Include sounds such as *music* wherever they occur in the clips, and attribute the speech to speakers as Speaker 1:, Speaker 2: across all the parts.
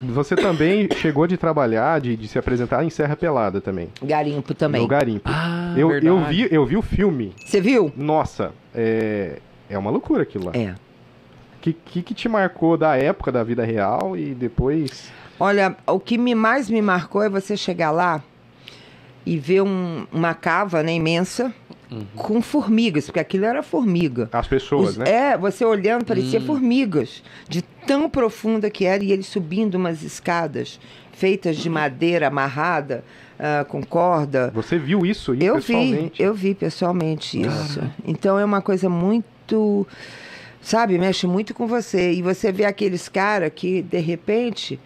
Speaker 1: Você também chegou de trabalhar, de, de, se apresentar em Serra Pelada também. Garimpo também. No Garimpo. Ah, eu, eu vi Eu vi o filme. Você viu? Nossa, é, é uma
Speaker 2: loucura aquilo lá. É. O que, que, que te marcou da época da vida real e depois... Olha, o que me mais me marcou é você chegar lá e ver um, uma cava né, imensa uhum. com formigas, porque aquilo era formiga. As pessoas, Os, né? É, você olhando, parecia hum. formigas, de tão profunda que era, e eles subindo umas escadas feitas de uhum. madeira amarrada uh, com corda. Você viu isso? Aí, eu vi, eu vi pessoalmente isso. Então é uma coisa muito, sabe, mexe muito com você. E você vê aqueles caras que de repente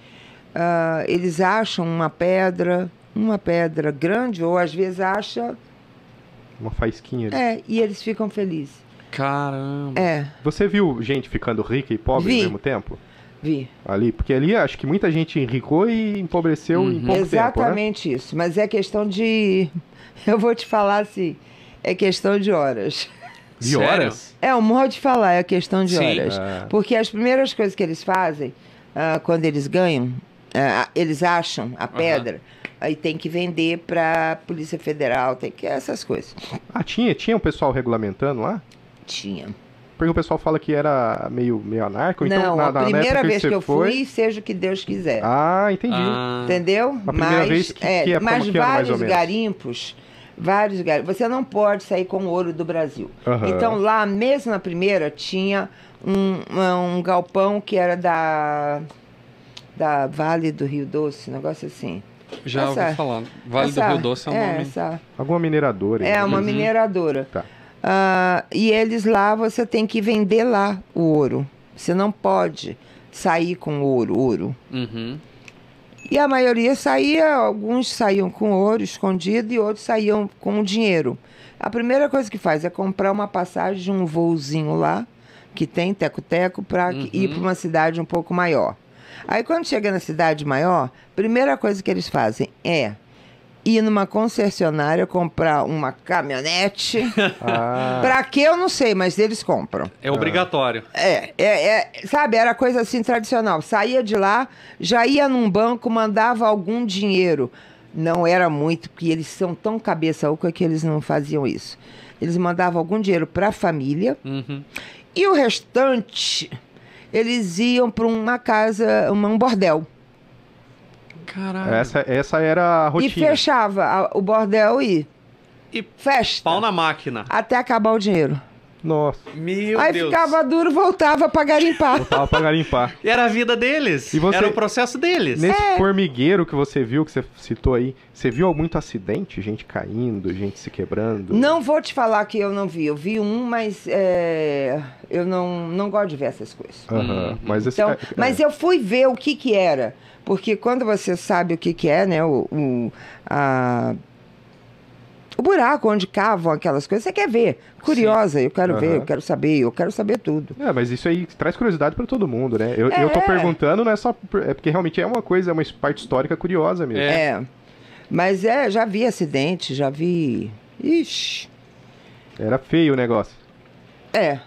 Speaker 2: uh, eles acham uma pedra, uma pedra grande ou às vezes acha
Speaker 1: uma faisquinha. Ali. É,
Speaker 2: e eles ficam felizes.
Speaker 1: Caramba. É. Você viu gente ficando rica e pobre Vi. ao mesmo tempo? Vi. Ali, porque ali acho que muita gente enricou e empobreceu uhum. em pouco Exatamente
Speaker 2: tempo, né? isso, mas é questão de *laughs* eu vou te falar assim, é questão de horas. De horas? É, um modo de falar, é questão de Sim. horas. É. Porque as primeiras coisas que eles fazem, uh, quando eles ganham, uh, eles acham a pedra aí tem que vender para Polícia Federal, tem que essas coisas.
Speaker 1: Ah, tinha, tinha um pessoal regulamentando lá? Tinha. Porque o pessoal fala que era meio, meio anarco, então Não, então na, a primeira na vez que, que eu foi... fui,
Speaker 2: seja o que Deus quiser. Ah, entendi. Ah. Entendeu? A primeira mas, vez que, é, que é mas que vários era, garimpos vários garimpos Você não pode sair com o ouro do Brasil. Uhum. Então lá, mesmo na primeira, tinha um, um galpão que era da, da Vale do Rio Doce, um negócio assim.
Speaker 1: Já essa, ouvi falar. Vale essa, do Rio Doce é um é nome. Essa.
Speaker 2: Alguma mineradora. É, então. uma uhum. mineradora. Tá. Uh, e eles lá, você tem que vender lá o ouro. Você não pode sair com ouro, ouro. Uhum. E a maioria saía, alguns saíam com ouro escondido e outros saíam com dinheiro. A primeira coisa que faz é comprar uma passagem de um voozinho lá, que tem teco-teco, para uhum. ir para uma cidade um pouco maior. Aí quando chega na cidade maior, primeira coisa que eles fazem é ir numa concessionária comprar uma caminhonete. *laughs* Ah. Pra que eu não sei, mas eles compram. É
Speaker 1: obrigatório.
Speaker 2: É, é, é, sabe, era coisa assim tradicional. Saía de lá, já ia num banco, mandava algum dinheiro. Não era muito, porque eles são tão cabeça oca que eles não faziam isso. Eles mandavam algum dinheiro para a família uhum. e o restante eles iam para uma casa, um bordel. Caralho. Essa, essa era a rotina. E fechava a, o bordel e,
Speaker 1: e fecha. Pau na máquina.
Speaker 2: Até acabar o dinheiro. Nossa. Meu Aí Deus. ficava duro, voltava pra garimpar.
Speaker 1: Voltava pra garimpar. e era a vida deles. E você, era o processo deles. Nesse é. formigueiro que você viu, que você citou aí, você viu muito acidente? Gente caindo, gente se quebrando?
Speaker 2: Não vou te falar que eu não vi. Eu vi um, mas é, eu não, não gosto de ver essas coisas.
Speaker 1: Uhum. Mas, esse, então, é. mas
Speaker 2: eu fui ver o que que era. Porque quando você sabe o que que é, né, o, o a o buraco onde cavam aquelas coisas, você quer ver. Curiosa, Sim. eu quero uhum. ver, eu quero saber, eu quero saber tudo.
Speaker 1: É, mas isso aí traz curiosidade para todo mundo, né? Eu, é. eu tô é. perguntando, não é só. É porque realmente é
Speaker 2: uma coisa, é uma parte histórica curiosa mesmo. É. é. Mas é, já vi acidente, já vi. Ixi. Era feio o negócio. É,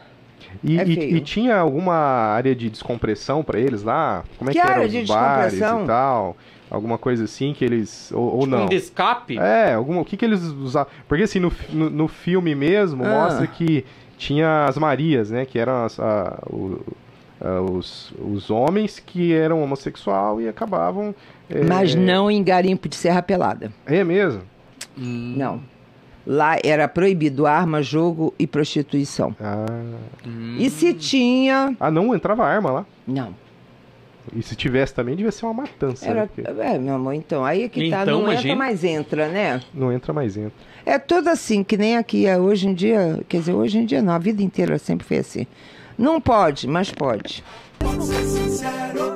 Speaker 1: e, é e, e, tinha alguma área de descompressão para eles lá? Como é que, que era os bares e tal? Alguma coisa assim que eles. Ou, ou tipo não? Um de escape? É, alguma, o que, que eles usavam? Porque assim, no, no, no filme mesmo, ah. mostra que tinha as Marias, né? Que eram as, a, o, a, os, os homens que eram homossexual e
Speaker 2: acabavam. É... Mas não em garimpo de Serra Pelada. É mesmo? Não. Lá era proibido arma, jogo e prostituição. Ah. Hum. E se tinha. Ah, não entrava arma lá? Não. E se tivesse também, devia ser uma matança. Era, né? Porque... É, meu amor, então. Aí é que tá, então, tá, não imagina... entra, mais entra, né? Não entra, mais entra. É tudo assim, que nem aqui é hoje em dia. Quer dizer, hoje em dia não, a vida inteira sempre foi assim. Não pode, mas pode. Vamos ser sinceros.